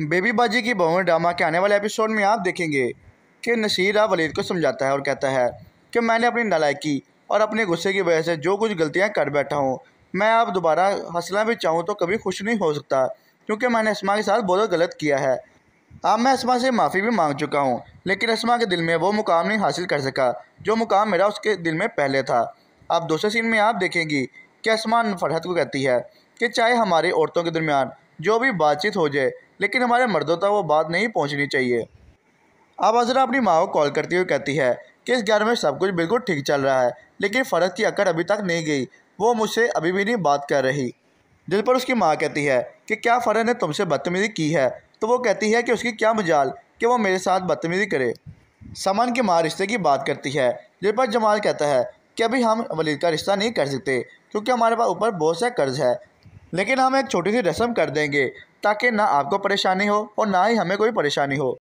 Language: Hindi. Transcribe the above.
बेबी बाजी की बहुएं ड्रामा के आने वाले एपिसोड में आप देखेंगे कि नसीर आप वलीद को समझाता है और कहता है कि मैंने अपनी नलायकी और अपने गुस्से की वजह से जो कुछ गलतियाँ कर बैठा हूँ मैं आप दोबारा हंसना भी चाहूँ तो कभी खुश नहीं हो सकता क्योंकि मैंने इसमा के साथ बहुत गलत किया है अब मैं इसमा से माफ़ी भी मांग चुका हूँ लेकिन इसमा के दिल में वो मुकाम नहीं हासिल कर सका जो मुकाम मेरा उसके दिल में पहले था अब दूसरे सीन में आप देखेंगी कि आसमान फरहत को कहती है कि चाहे हमारी औरतों के दरमियान जो भी बातचीत हो जाए लेकिन हमारे मर्दों तक वो बात नहीं पहुँचनी चाहिए अब अजरा अपनी माँ को कॉल करती हुई कहती है कि इस घर में सब कुछ बिल्कुल ठीक चल रहा है लेकिन फ़रत की अकड़ अभी तक नहीं गई वो मुझसे अभी भी नहीं बात कर रही दिल पर उसकी माँ कहती है कि क्या फ़रत ने तुमसे बदतमीज़ी की है तो वो कहती है कि उसकी क्या मजाल कि वो मेरे साथ बदतमीज़ी करे समन की माँ रिश्ते की बात करती है दिल पर जमाल कहता है कि अभी हम वलीद का रिश्ता नहीं कर सकते क्योंकि हमारे पास ऊपर बहुत सा कर्ज है लेकिन हम एक छोटी सी रस्म कर देंगे ताकि ना आपको परेशानी हो और ना ही हमें कोई परेशानी हो